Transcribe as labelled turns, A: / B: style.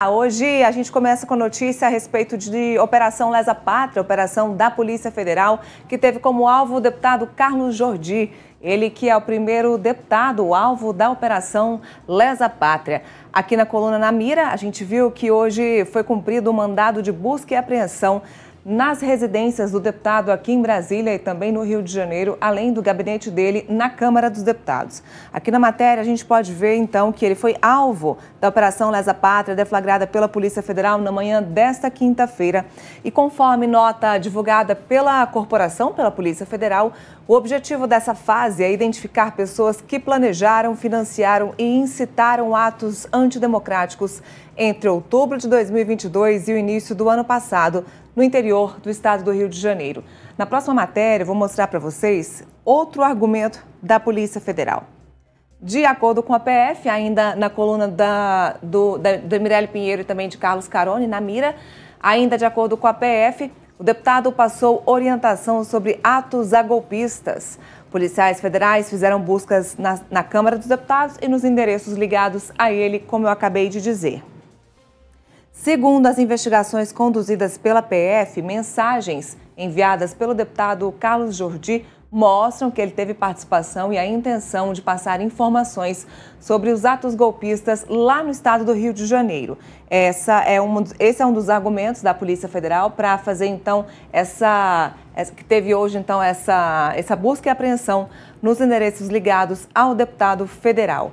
A: Ah, hoje a gente começa com notícia a respeito de Operação Lesa Pátria, operação da Polícia Federal, que teve como alvo o deputado Carlos Jordi. Ele que é o primeiro deputado alvo da Operação Lesa Pátria. Aqui na coluna Na Mira, a gente viu que hoje foi cumprido o mandado de busca e apreensão nas residências do deputado aqui em Brasília e também no Rio de Janeiro, além do gabinete dele na Câmara dos Deputados. Aqui na matéria a gente pode ver então que ele foi alvo da Operação Lesa Pátria deflagrada pela Polícia Federal na manhã desta quinta-feira. E conforme nota divulgada pela corporação, pela Polícia Federal, o objetivo dessa fase é identificar pessoas que planejaram, financiaram e incitaram atos antidemocráticos entre outubro de 2022 e o início do ano passado no interior do estado do Rio de Janeiro. Na próxima matéria, vou mostrar para vocês outro argumento da Polícia Federal. De acordo com a PF, ainda na coluna da, do, da, do Mirelle Pinheiro e também de Carlos Carone, na mira, ainda de acordo com a PF, o deputado passou orientação sobre atos agolpistas. Policiais federais fizeram buscas na, na Câmara dos Deputados e nos endereços ligados a ele, como eu acabei de dizer. Segundo as investigações conduzidas pela PF, mensagens enviadas pelo deputado Carlos Jordi mostram que ele teve participação e a intenção de passar informações sobre os atos golpistas lá no estado do Rio de Janeiro. Essa é um, esse é um dos argumentos da Polícia Federal para fazer então essa, essa, que teve hoje então essa, essa busca e apreensão nos endereços ligados ao deputado federal.